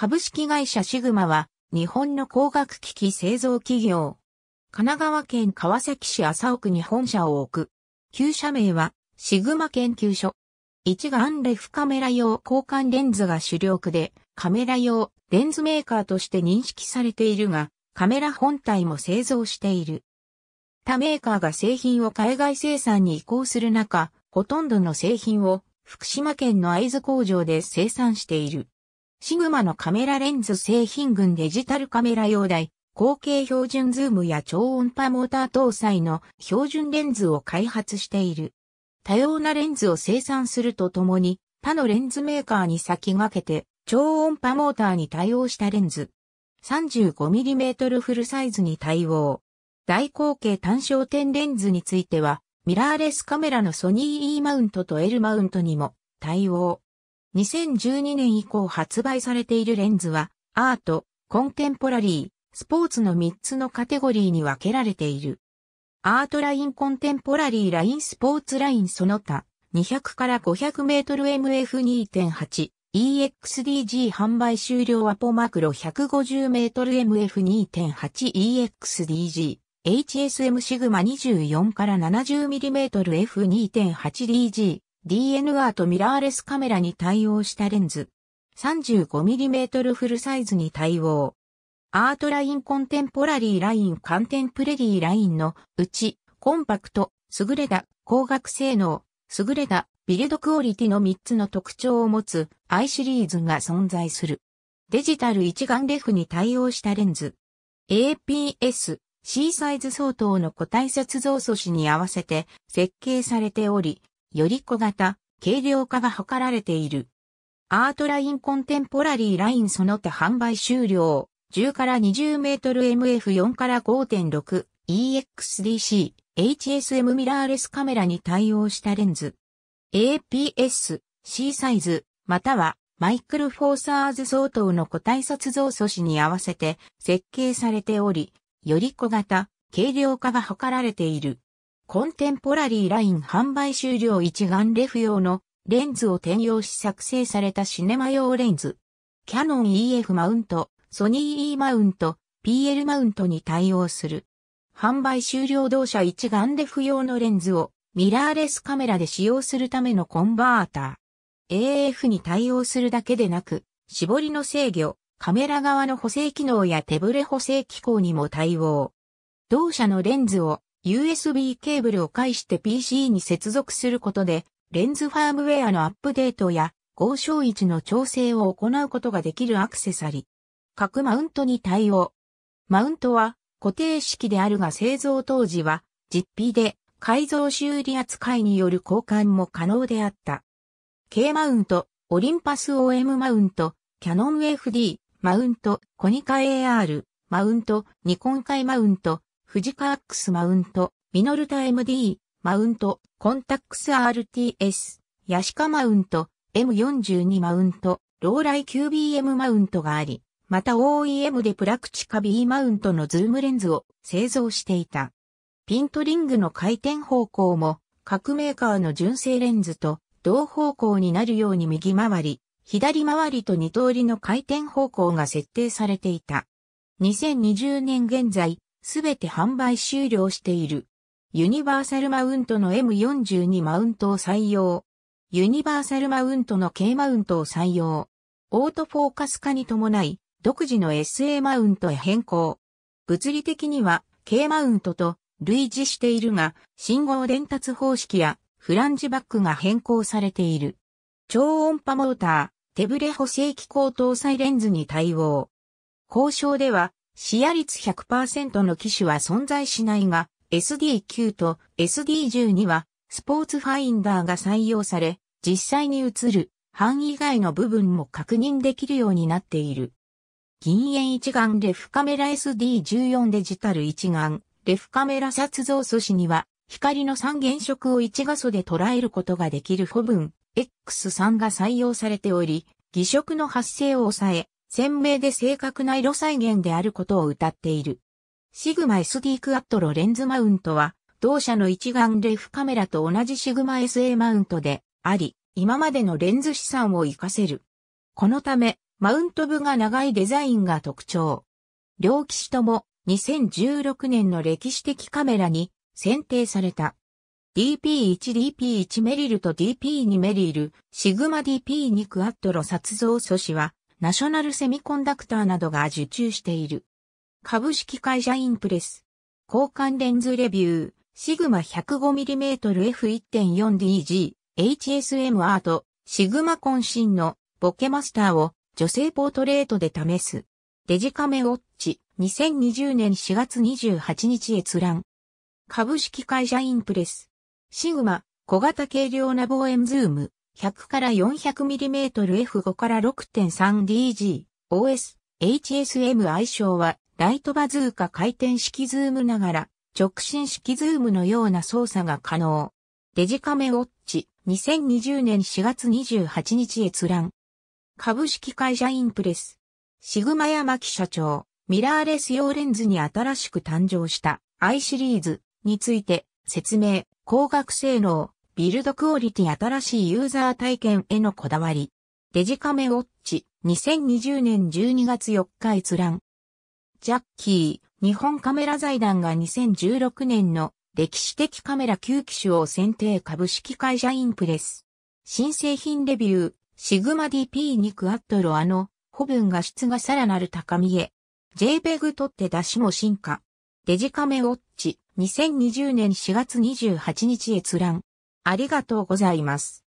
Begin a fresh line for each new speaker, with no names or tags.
株式会社シグマは、日本の工学機器製造企業。神奈川県川崎市麻生区に本社を置く。旧社名は、シグマ研究所。一眼レフカメラ用交換レンズが主力で、カメラ用レンズメーカーとして認識されているが、カメラ本体も製造している。他メーカーが製品を海外生産に移行する中、ほとんどの製品を福島県の会津工場で生産している。シグマのカメラレンズ製品群デジタルカメラ用台、後継標準ズームや超音波モーター搭載の標準レンズを開発している。多様なレンズを生産するとともに、他のレンズメーカーに先駆けて、超音波モーターに対応したレンズ。35mm フルサイズに対応。大口径単焦点レンズについては、ミラーレスカメラのソニー E マウントと L マウントにも対応。2012年以降発売されているレンズは、アート、コンテンポラリー、スポーツの3つのカテゴリーに分けられている。アートラインコンテンポラリーラインスポーツラインその他、200から500メートル MF2.8、EXDG 販売終了アポマクロ1 5 0ル m f 2 8 e x d g HSM シグマ24から7 0トル f 2 8 d g DNR とミラーレスカメラに対応したレンズ。35mm フルサイズに対応。アートラインコンテンポラリーラインカンテンプレリーラインのうち、コンパクト、優れた光学性能、優れたビルドクオリティの3つの特徴を持つ i シリーズが存在する。デジタル一眼レフに対応したレンズ。APS、C サイズ相当の個体接像素子に合わせて設計されており、より小型、軽量化が図られている。アートラインコンテンポラリーラインその他販売終了。10から20メートル MF4 から5.6 EXDC HSM ミラーレスカメラに対応したレンズ。APS C サイズまたはマイクロフォーサーズ相当の個体撮像素子に合わせて設計されており、より小型、軽量化が図られている。コンテンポラリーライン販売終了一眼レフ用のレンズを転用し作成されたシネマ用レンズ。キャノン EF マウント、ソニー E マウント、PL マウントに対応する。販売終了同社一眼レフ用のレンズをミラーレスカメラで使用するためのコンバーター。AF に対応するだけでなく、絞りの制御、カメラ側の補正機能や手ブレ補正機構にも対応。同社のレンズを USB ケーブルを介して PC に接続することで、レンズファームウェアのアップデートや、合掌位置の調整を行うことができるアクセサリー。各マウントに対応。マウントは固定式であるが製造当時は実費で改造修理扱いによる交換も可能であった。K マウント、オリンパス OM マウント、キャノン FD、マウント、コニカ AR、マウント、ニコンカイマウント、富士カークスマウント、ミノルタ MD、マウント、コンタックス RTS、ヤシカマウント、M42 マウント、ローライ QBM マウントがあり、また OEM でプラクチカ B マウントのズームレンズを製造していた。ピントリングの回転方向も各メーカーの純正レンズと同方向になるように右回り、左回りと二通りの回転方向が設定されていた。2020年現在、すべて販売終了している。ユニバーサルマウントの M42 マウントを採用。ユニバーサルマウントの K マウントを採用。オートフォーカス化に伴い、独自の SA マウントへ変更。物理的には K マウントと類似しているが、信号伝達方式やフランジバックが変更されている。超音波モーター、手ブレ補正機構搭載レンズに対応。交渉では、視野率100%の機種は存在しないが、SD9 と s d 1にはスポーツファインダーが採用され、実際に映る範囲外の部分も確認できるようになっている。銀塩一眼レフカメラ SD14 デジタル一眼、レフカメラ撮像素子には、光の三原色を一画素で捉えることができるフォブン X3 が採用されており、偽色の発生を抑え、鮮明で正確な色再現であることを謳っている。シグマ SD クアットロレンズマウントは、同社の一眼レフカメラと同じシグマ SA マウントであり、今までのレンズ資産を活かせる。このため、マウント部が長いデザインが特徴。両機種とも2016年の歴史的カメラに選定された。DP1、DP1 メリルと DP2 メリル、シグマ DP2 クアットロ撮像素子はナショナルセミコンダクターなどが受注している。株式会社インプレス。交換レンズレビュー。シグマ 105mmF1.4DG。HSM アート。シグマ渾身のボケマスターを女性ポートレートで試す。デジカメウォッチ。2020年4月28日閲覧。株式会社インプレス。シグマ小型軽量ナ望遠ズーム。100から 400mmF5 から 6.3DG、OS、HSM 愛称は、ライトバズーカ回転式ズームながら、直進式ズームのような操作が可能。デジカメウォッチ、2020年4月28日閲覧。株式会社インプレス。シグマヤマキ社長、ミラーレス用レンズに新しく誕生した i シリーズについて説明、光学性能、ビルドクオリティ新しいユーザー体験へのこだわり。デジカメウォッチ2020年12月4日閲覧。ジャッキー、日本カメラ財団が2016年の歴史的カメラ9機種を選定株式会社インプレス。新製品レビュー、シグマ DP2 クアットロアの、古文画質がさらなる高みへ。JPEG 取って出しも進化。デジカメウォッチ2020年4月28日閲覧。ありがとうございます。